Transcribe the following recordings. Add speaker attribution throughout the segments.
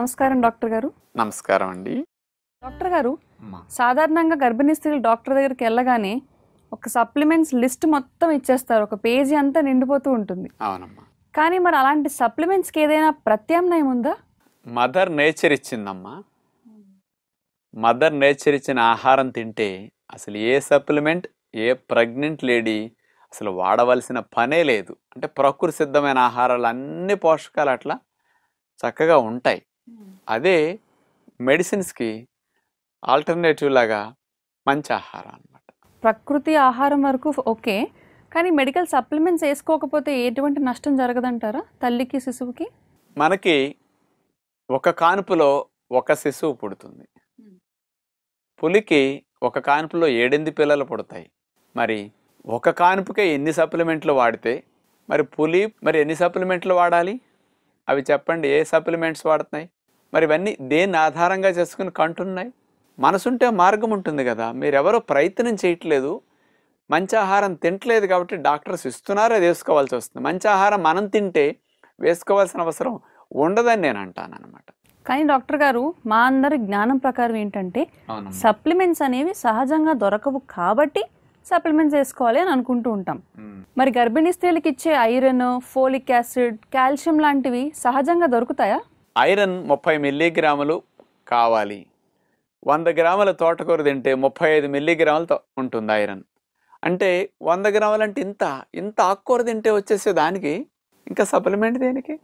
Speaker 1: నమస్కారం డాక్టర్ గారు
Speaker 2: నమస్కారం అండి
Speaker 1: డాక్టర్ గారు సాధారణంగా గర్భిణీ స్త్రీలు డాక్టర్ దగ్గరికి వెళ్ళగానే ఒక సప్లిమెంట్స్ లిస్ట్ మొత్తం ఇచ్చేస్తారు ఒక పేజీ అంతా నిండిపోతూ ఉంటుంది అవునమ్మా కానీ మరి అలాంటి సప్లిమెంట్స్కి ఏదైనా ప్రత్యామ్నాయం ఉందా
Speaker 2: మదర్ నేచర్ ఇచ్చిందమ్మా మదర్ నేచర్ ఇచ్చిన ఆహారం తింటే అసలు ఏ సప్లిమెంట్ ఏ ప్రెగ్నెంట్ లేడీ అసలు వాడవలసిన పనే లేదు అంటే ప్రకృతి సిద్ధమైన ఆహారాలు అన్ని పోషకాలు అట్లా చక్కగా ఉంటాయి అదే మెడిసిన్స్కి ఆల్టర్నేటివ్ లాగా మంచి ఆహారం అనమాట
Speaker 1: ప్రకృతి ఆహారం వరకు ఓకే కానీ మెడికల్ సప్లిమెంట్స్ వేసుకోకపోతే ఎటువంటి నష్టం జరగదంటారా తల్లికి శిశువుకి
Speaker 2: మనకి ఒక కానుపులో ఒక శిశువు పుడుతుంది పులికి ఒక కానుపులో ఏడెనిమిది పిల్లలు పుడతాయి మరి ఒక కానుపుకే ఎన్ని సప్లిమెంట్లు వాడితే మరి పులి మరి ఎన్ని సప్లిమెంట్లు వాడాలి అవి చెప్పండి ఏ సప్లిమెంట్స్ వాడుతున్నాయి మరి ఇవన్నీ దేన్ని ఆధారంగా చేసుకుని కంటున్నాయి మనసుంటే మార్గం ఉంటుంది కదా మీరెవరో ప్రయత్నం చేయట్లేదు మంచి ఆహారం తింటలేదు కాబట్టి డాక్టర్స్ ఇస్తున్నారు అది వేసుకోవాల్సి వస్తుంది మంచి ఆహారం మనం తింటే వేసుకోవాల్సిన అవసరం ఉండదని నేను అంటాను అనమాట
Speaker 1: కానీ డాక్టర్ గారు మా అందరి జ్ఞానం ప్రకారం ఏంటంటే సప్లిమెంట్స్ అనేవి సహజంగా దొరకవు కాబట్టి సప్లిమెంట్స్ వేసుకోవాలి అని అనుకుంటూ ఉంటాం మరి గర్భిణీ స్త్రీలకు ఇచ్చే ఐరన్ ఫోలిక్ యాసిడ్ కాల్షియం లాంటివి సహజంగా దొరుకుతాయా
Speaker 2: ఐరన్ ముప్పై మిల్లీగ్రాములు కావాలి వంద గ్రాముల తోటకూర తింటే ముప్పై ఐదు మిల్లీగ్రాములు ఉంటుంది ఐరన్ అంటే వంద గ్రాములు అంటే ఇంత ఇంత ఆకుకూర తింటే వచ్చేసే దానికి ఇంకా సప్లిమెంట్ దేనికి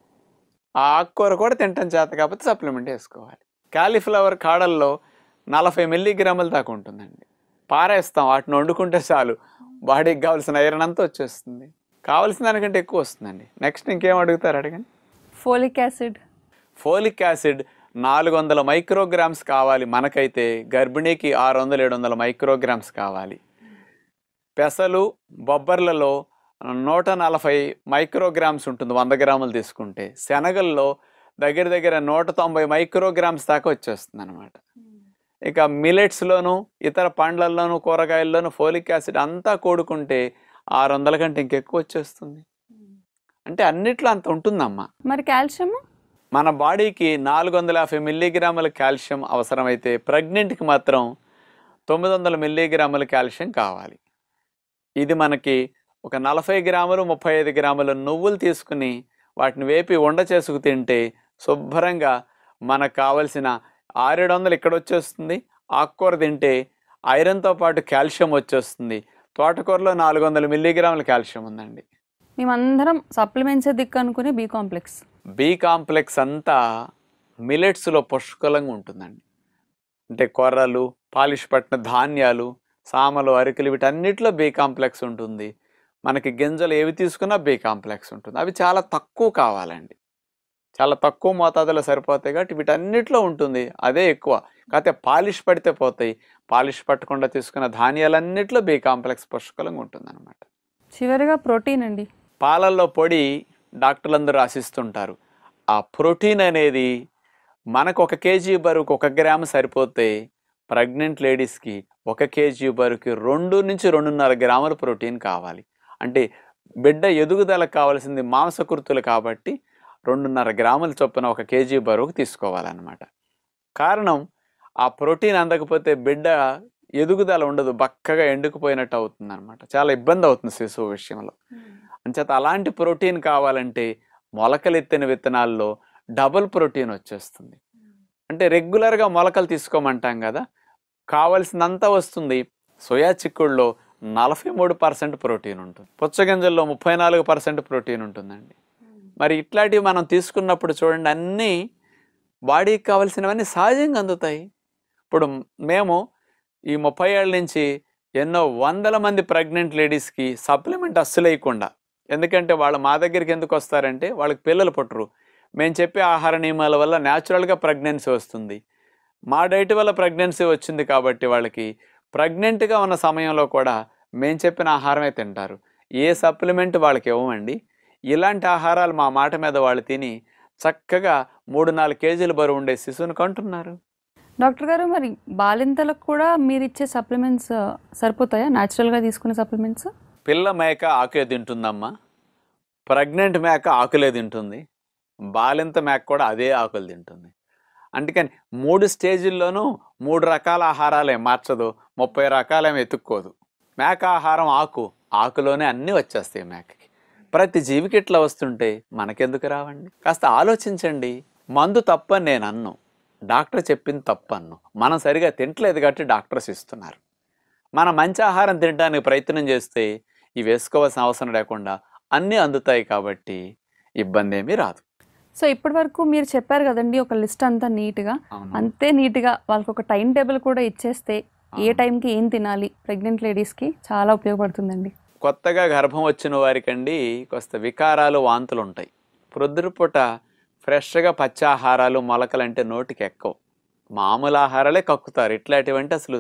Speaker 2: ఆ ఆకుకూర కూడా తింటాం చేత కాకపోతే సప్లిమెంట్ వేసుకోవాలి కాలీఫ్లవర్ కాడల్లో నలభై మిల్లీగ్రాముల దాకా ఉంటుందండి పారేస్తాం వాటిని వండుకుంటే చాలు బాడీకి కావాల్సిన ఐరన్ అంతా వచ్చేస్తుంది కావాల్సిన దానికంటే ఎక్కువ వస్తుందండి నెక్స్ట్ ఇంకేం అడుగుతారు అడగండి
Speaker 1: ఫోలిక్ యాసిడ్
Speaker 2: ఫోలిక్ యాసిడ్ నాలుగు వందల మైక్రోగ్రామ్స్ కావాలి మనకైతే గర్భిణీకి ఆరు వందల ఏడు వందల మైక్రోగ్రామ్స్ కావాలి పెసలు బొబ్బర్లలో నూట నలభై మైక్రోగ్రామ్స్ ఉంటుంది వంద గ్రాములు తీసుకుంటే శనగల్లో దగ్గర దగ్గర నూట తొంభై మైక్రోగ్రామ్స్ దాకా వచ్చేస్తుంది అనమాట hmm. ఇక మిలెట్స్లోనూ ఇతర పండ్లల్లోనూ కూరగాయల్లోనూ ఫోలిక్ యాసిడ్ అంతా కూడుకుంటే ఆరు వందల కంటే ఇంకెక్కువ వచ్చేస్తుంది hmm. అంటే అన్నిట్లో అంత ఉంటుందమ్మా
Speaker 1: మరి కాల్షియము
Speaker 2: మన బాడీకి నాలుగు వందల యాభై మిల్లీగ్రాముల కాల్షియం అవసరమైతే ప్రెగ్నెంట్కి మాత్రం తొమ్మిది వందల మిల్లీగ్రాముల కాల్షియం కావాలి ఇది మనకి ఒక నలభై గ్రాములు ముప్పై ఐదు గ్రాముల నువ్వులు తీసుకుని వాటిని వేపి వండ చేసుకు తింటే శుభ్రంగా మనకు కావలసిన ఆరేడు వందలు ఇక్కడ వచ్చేస్తుంది ఆకుకూర తింటే ఐరన్తో పాటు కాల్షియం వచ్చేస్తుంది తోటకూరలో నాలుగు వందల మిల్లీగ్రాముల కాల్షియం ఉందండి
Speaker 1: మేమందరం సప్లిమెంట్సే దిక్కు అనుకుని బీ కాంప్లెక్స్
Speaker 2: బి కాంప్లెక్స్ అంతా మిలెట్స్లో పుష్కలంగా ఉంటుందండి అంటే కొర్రలు పాలిష్ పట్టిన ధాన్యాలు సామలు అరికలు వీటన్నిటిలో బి కాంప్లెక్స్ ఉంటుంది మనకి గింజలు ఏవి తీసుకున్నా బి కాంప్లెక్స్ ఉంటుంది అవి చాలా తక్కువ కావాలండి చాలా తక్కువ మోతాదులో సరిపోతాయి కాబట్టి వీటన్నిటిలో ఉంటుంది అదే ఎక్కువ కాకపోతే పాలిష్ పడితే పోతాయి పాలిష్ పట్టకుండా తీసుకున్న ధాన్యాలన్నిటిలో బి కాంప్లెక్స్ పుష్కలంగా ఉంటుందన్నమాట
Speaker 1: చివరిగా ప్రోటీన్ అండి
Speaker 2: పాలల్లో పొడి డాక్టర్లందరూ రాసిస్తుంటారు ఆ ప్రోటీన్ అనేది మనకు ఒక కేజీ బరువుకు ఒక గ్రామ్ సరిపోతే ప్రెగ్నెంట్ లేడీస్కి ఒక కేజీ బరువుకి రెండు నుంచి రెండున్నర గ్రాముల ప్రోటీన్ కావాలి అంటే బిడ్డ ఎదుగుదలకు కావాల్సింది మాంసకృతులు కాబట్టి రెండున్నర గ్రాముల చొప్పున ఒక కేజీ బరువుకి తీసుకోవాలన్నమాట కారణం ఆ ప్రోటీన్ అందకపోతే బిడ్డ ఎదుగుదల ఉండదు బక్కగా ఎండుకుపోయినట్టు అవుతుంది అనమాట చాలా ఇబ్బంది అవుతుంది శిశువు విషయంలో అంచేత అలాంటి ప్రోటీన్ కావాలంటే మొలకలెత్తిన విత్తనాల్లో డబుల్ ప్రోటీన్ వచ్చేస్తుంది అంటే రెగ్యులర్గా మొలకలు తీసుకోమంటాం కదా కావలసినంత వస్తుంది సోయా చిక్కుడులో నలభై మూడు పర్సెంట్ ప్రోటీన్ ఉంటుంది పుచ్చగింజల్లో ముప్పై నాలుగు పర్సెంట్ ప్రోటీన్ ఉంటుందండి మరి ఇట్లాంటివి మనం తీసుకున్నప్పుడు చూడండి అన్నీ బాడీకి కావలసినవన్నీ సహజంగా అందుతాయి ఇప్పుడు మేము ఈ ముప్పై ఏళ్ళ నుంచి ఎన్నో వందల మంది ప్రెగ్నెంట్ లేడీస్కి సప్లిమెంట్ అస్సలు లేకుండా ఎందుకంటే వాళ్ళు మా దగ్గరికి ఎందుకు వస్తారంటే వాళ్ళకి పిల్లలు పుట్టరు మేము చెప్పే ఆహార నియమాల వల్ల న్యాచురల్గా ప్రెగ్నెన్సీ వస్తుంది మా డైట్ వల్ల ప్రెగ్నెన్సీ వచ్చింది కాబట్టి వాళ్ళకి ప్రెగ్నెంట్గా ఉన్న సమయంలో కూడా మేము చెప్పిన ఆహారమే తింటారు ఏ సప్లిమెంట్ వాళ్ళకి ఇవ్వమండి ఇలాంటి ఆహారాలు మా మాట మీద వాళ్ళు తిని చక్కగా మూడు నాలుగు కేజీలు బరువు ఉండే శిశువుని కంటున్నారు
Speaker 1: డాక్టర్ గారు మరి బాలింతలకు కూడా మీరు ఇచ్చే సప్లిమెంట్స్ సరిపోతాయా న్యాచురల్గా తీసుకునే సప్లిమెంట్స్
Speaker 2: పిల్ల మేక ఆకులే తింటుందమ్మా ప్రెగ్నెంట్ మేక ఆకులే తింటుంది బాలింత మేక కూడా అదే ఆకులు తింటుంది అందుకని మూడు స్టేజీల్లోనూ మూడు రకాల ఆహారాలే మార్చదు ముప్పై రకాలేమి ఎత్తుక్కోదు మేక ఆహారం ఆకు ఆకులోనే అన్నీ వచ్చేస్తాయి మేకకి ప్రతి జీవికి ఇట్లా వస్తుంటే మనకెందుకు రావండి కాస్త ఆలోచించండి మందు తప్పని నేను అన్ను డాక్టర్ చెప్పింది తప్ప అన్ను మనం సరిగా తింటలేదు కాబట్టి డాక్టర్స్ ఇస్తున్నారు మనం మంచి ఆహారం తినడానికి ప్రయత్నం చేస్తే ఇవి వేసుకోవాల్సిన అవసరం లేకుండా అన్నీ అందుతాయి కాబట్టి ఇబ్బంది ఏమీ రాదు
Speaker 1: సో ఇప్పటి వరకు మీరు చెప్పారు కదండి ఒక లిస్ట్ అంతా నీట్గా అంతే నీట్గా వాళ్ళకి ఒక టైం టేబుల్ కూడా ఇచ్చేస్తే ఏ టైంకి ఏం తినాలి ప్రెగ్నెంట్ లేడీస్కి చాలా ఉపయోగపడుతుందండి
Speaker 2: కొత్తగా గర్భం వచ్చిన వారికండి కొంత వికారాలు వాంతులు ఉంటాయి ప్రొద్దురుపూట ఫ్రెష్గా పచ్చాహారాలు మొలకలంటే నోటికి ఎక్కవు మామూలు ఆహారాలే కక్కుతారు ఇట్లాంటివంటే అసలు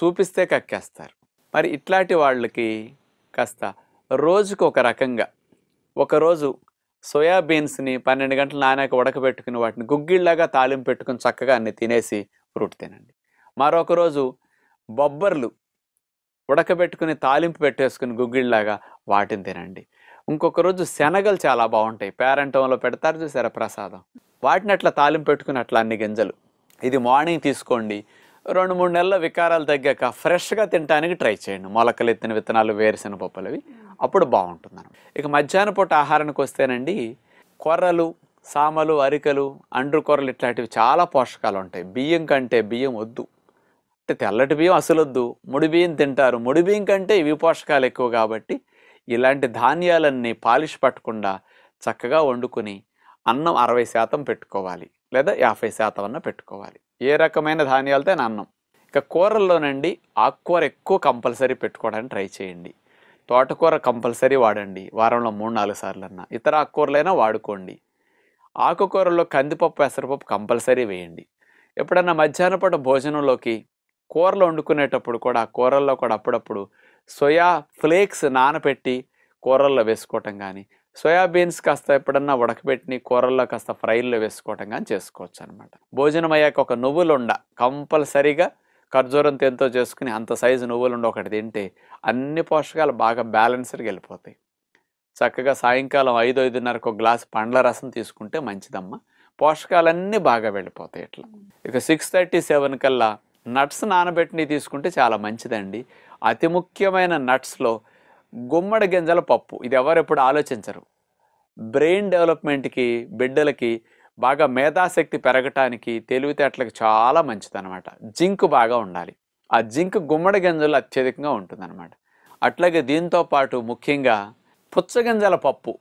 Speaker 2: చూపిస్తే కక్కేస్తారు మరి ఇట్లాంటి వాళ్ళకి కాస్త రోజుకు ఒక రకంగా ఒకరోజు సోయాబీన్స్ని పన్నెండు గంటలు నానాక ఉడకబెట్టుకుని వాటిని గుగ్గిళ్ళలాగా తాలింపు పెట్టుకుని చక్కగా అన్ని తినేసి ఫ్రూట్ తినండి మరొక రోజు బొబ్బర్లు ఉడకబెట్టుకుని తాలింపు పెట్టేసుకుని గుగ్గిళ్ళలాగా వాటిని తినండి ఇంకొక రోజు శనగలు చాలా బాగుంటాయి పేరంటంలో పెడతారు చూసారా ప్రసాదం వాటిని అట్లా తాలింపు పెట్టుకుని అట్లా అన్ని గింజలు ఇది మార్నింగ్ తీసుకోండి రెండు మూడు నెలల వికారాలు తగ్గాక ఫ్రెష్గా తినడానికి ట్రై చేయండి మొలకలు ఎత్తిన విత్తనాలు వేరుసిన పప్పులు అవి అప్పుడు బాగుంటుంది ఇక మధ్యాహ్న పూట ఆహారానికి వస్తేనండి కొర్రలు సామలు అరికలు అండ్రు కొర్రలు ఇట్లాంటివి చాలా పోషకాలు ఉంటాయి బియ్యం కంటే బియ్యం వద్దు అంటే తెల్లటి బియ్యం అసలు వద్దు ముడి బియ్యం తింటారు ముడి బియ్యం కంటే ఇవి పోషకాలు ఎక్కువ కాబట్టి ఇలాంటి ధాన్యాలన్నీ పాలిష్ పట్టకుండా చక్కగా వండుకుని అన్నం అరవై శాతం పెట్టుకోవాలి లేదా యాభై శాతం అన్న పెట్టుకోవాలి ఏ రకమైన ధాన్యాలతో అన్నం ఇక కూరల్లోనండి ఆకుకూర ఎక్కువ కంపల్సరీ పెట్టుకోవడానికి ట్రై చేయండి తోటకూర కంపల్సరీ వాడండి వారంలో మూడు నాలుగు సార్లు అన్నా ఇతర ఆకుకూరలైనా వాడుకోండి ఆకుకూరల్లో కందిపప్పు పెసరపప్పు కంపల్సరీ వేయండి ఎప్పుడన్నా మధ్యాహ్న పూట భోజనంలోకి కూరలు వండుకునేటప్పుడు కూడా కూరల్లో కూడా అప్పుడప్పుడు సోయా ఫ్లేక్స్ నానపెట్టి కూరల్లో వేసుకోవటం కానీ సోయాబీన్స్ కాస్త ఎప్పుడన్నా ఉడకబెట్టిని కూరల్లో కాస్త ఫ్రైల్లో వేసుకోవటం కానీ చేసుకోవచ్చు అనమాట భోజనం అయ్యాక ఒక నువ్వులుండ కంపల్సరీగా ఖర్జూరం తేనెతో చేసుకుని అంత సైజు నువ్వులుండ ఒకటి తింటే అన్ని పోషకాలు బాగా బ్యాలెన్స్డ్గా వెళ్ళిపోతాయి చక్కగా సాయంకాలం ఐదు ఐదున్నరకు ఒక గ్లాస్ పండ్ల రసం తీసుకుంటే మంచిదమ్మా పోషకాలన్నీ బాగా వెళ్ళిపోతాయి ఇట్లా ఇక సిక్స్ థర్టీ సెవెన్ కల్లా నట్స్ నానబెట్టినవి తీసుకుంటే చాలా మంచిదండి అతి ముఖ్యమైన నట్స్లో గుమ్మడి గింజల పప్పు ఇది ఎవరు ఎప్పుడు ఆలోచించరు బ్రెయిన్ డెవలప్మెంట్కి బిడ్డలకి బాగా మేధాశక్తి పెరగటానికి తెలివితేటలకు చాలా మంచిదనమాట జింక్ బాగా ఉండాలి ఆ జింక్ గుమ్మడి గింజలు అత్యధికంగా ఉంటుందన్నమాట అట్లాగే దీంతో పాటు ముఖ్యంగా పుచ్చగింజల పప్పు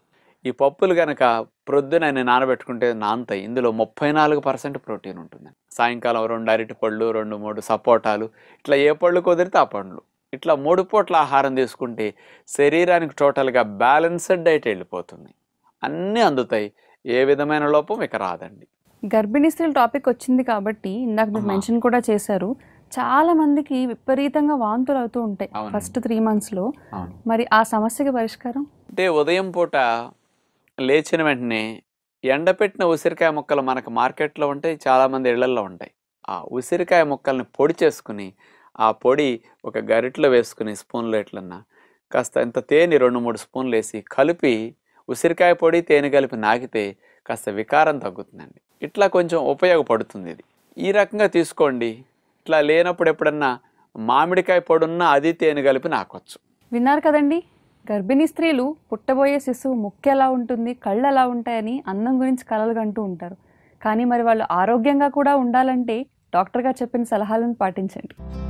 Speaker 2: ఈ పప్పులు కనుక ప్రొద్దున నేను నానబెట్టుకుంటే నాంతాయి ఇందులో ముప్పై నాలుగు పర్సెంట్ ప్రోటీన్ ఉంటుంది సాయంకాలం రెండు అరటి పళ్ళు రెండు మూడు సపోటాలు ఇట్లా ఏ పళ్ళు కుదిరితే ఆ పండ్లు ఇట్లా మూడు పూట్ల ఆహారం తీసుకుంటే శరీరానికి టోటల్గా బ్యాలెన్స్డ్ డైట్ వెళ్ళిపోతుంది అన్నీ అందుతాయి ఏ విధమైన లోపం ఇక రాదండి
Speaker 1: గర్భిణీ స్త్రీల టాపిక్ వచ్చింది కాబట్టి ఇందాక మీరు మెన్షన్ కూడా చేశారు చాలా మందికి విపరీతంగా వాంతులు అవుతూ ఉంటాయి ఫస్ట్ త్రీ మంత్స్లో మరి ఆ సమస్యకి పరిష్కారం
Speaker 2: అంటే ఉదయం పూట లేచిన వెంటనే ఎండపెట్టిన ఉసిరికాయ ముక్కలు మనకు మార్కెట్లో ఉంటాయి చాలామంది ఇళ్లల్లో ఉంటాయి ఆ ఉసిరికాయ ముక్కల్ని పొడి చేసుకుని ఆ పొడి ఒక గరిటలో వేసుకుని స్పూన్లో ఎట్లన్నా కాస్త ఇంత తేనె రెండు మూడు స్పూన్లు వేసి కలిపి ఉసిరికాయ పొడి తేనె కలిపి నాకితే కాస్త వికారం తగ్గుతుందండి ఇట్లా కొంచెం ఉపయోగపడుతుంది ఇది ఈ రకంగా తీసుకోండి ఇట్లా లేనప్పుడు ఎప్పుడన్నా మామిడికాయ ఉన్నా అది తేనె కలిపి నాకొచ్చు
Speaker 1: విన్నారు కదండి గర్భిణీ స్త్రీలు పుట్టబోయే శిశువు ముక్కు ఎలా ఉంటుంది కళ్ళు ఎలా ఉంటాయని అన్నం గురించి కలలు కంటూ ఉంటారు కానీ మరి వాళ్ళు ఆరోగ్యంగా కూడా ఉండాలంటే డాక్టర్గా చెప్పిన సలహాలను పాటించండి